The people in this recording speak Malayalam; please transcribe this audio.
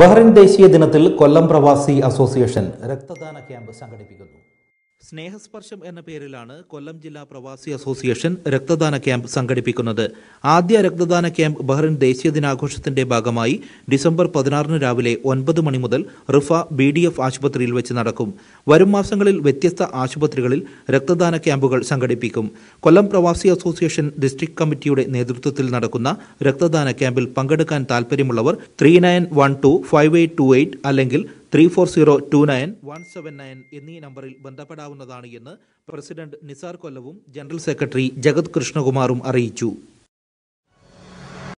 ബഹ്റിൻ ദേശീയ ദിനത്തിൽ കൊല്ലം പ്രവാസി അസോസിയേഷൻ രക്തദാന ക്യാമ്പ് സംഘടിപ്പിക്കുന്നു സ്നേഹസ്പർശം എന്ന പേരിലാണ് കൊല്ലം ജില്ലാ പ്രവാസി അസോസിയേഷൻ രക്തദാന ക്യാമ്പ് സംഘടിപ്പിക്കുന്നത് ആദ്യ രക്തദാന ക്യാമ്പ് ബഹ്റിൻ ദേശീയ ദിനാഘോഷത്തിന്റെ ഭാഗമായി ഡിസംബർ പതിനാറിന് രാവിലെ ഒൻപത് മണി മുതൽ റിഫ ബി ഡി എഫ് ആശുപത്രിയിൽ വെച്ച് നടക്കും വരും മാസങ്ങളിൽ വ്യത്യസ്ത ആശുപത്രികളിൽ രക്തദാന ക്യാമ്പുകൾ സംഘടിപ്പിക്കും കൊല്ലം പ്രവാസി അസോസിയേഷൻ ഡിസ്ട്രിക്ട് കമ്മിറ്റിയുടെ നേതൃത്വത്തിൽ നടക്കുന്ന രക്തദാന ക്യാമ്പിൽ പങ്കെടുക്കാൻ താൽപര്യമുള്ളവർ three nine one two five eight two eight അല്ലെങ്കിൽ three four zero two nine one seven nine എന്നീ നമ്പറിൽ ബന്ധപ്പെടാവുന്നതാണ് എന്ന് പ്രസിഡന്റ് നിസാർ കൊല്ലവും ജനറൽ സെക്രട്ടറി ജഗത് കൃഷ്ണകുമാറും അറിയിച്ചു